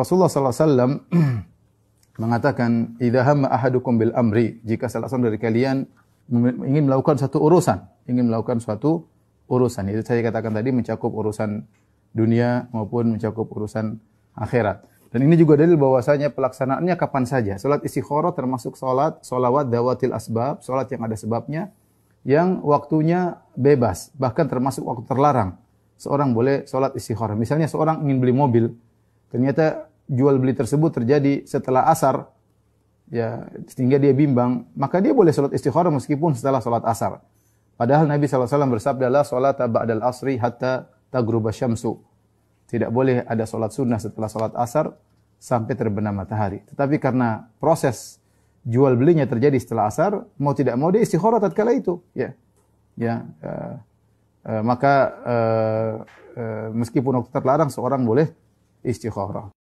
Rasulullah SAW mengatakan, "Idza hamma ahadukum bil amri," jika salah satu dari kalian ingin melakukan satu urusan, ingin melakukan suatu urusan. Itu saya katakan tadi mencakup urusan dunia maupun mencakup urusan akhirat. Dan ini juga dalil bahwasanya pelaksanaannya kapan saja. Salat istikharah termasuk salat solawat dawatil asbab, salat yang ada sebabnya yang waktunya bebas, bahkan termasuk waktu terlarang. Seorang boleh salat istikharah. Misalnya seorang ingin beli mobil, ternyata jual beli tersebut terjadi setelah asar, ya sehingga dia bimbang, maka dia boleh sholat istikharah meskipun setelah sholat asar. Padahal Nabi SAW bersabda, La sholat ba'dal asri hatta tagruba syamsu. Tidak boleh ada sholat sunnah setelah sholat asar sampai terbenam matahari. Tetapi karena proses jual belinya terjadi setelah asar, mau tidak mau dia istikharah tatkala itu. Ya, ya. Uh, uh, maka uh, uh, meskipun waktu terlarang, seorang boleh istikharah.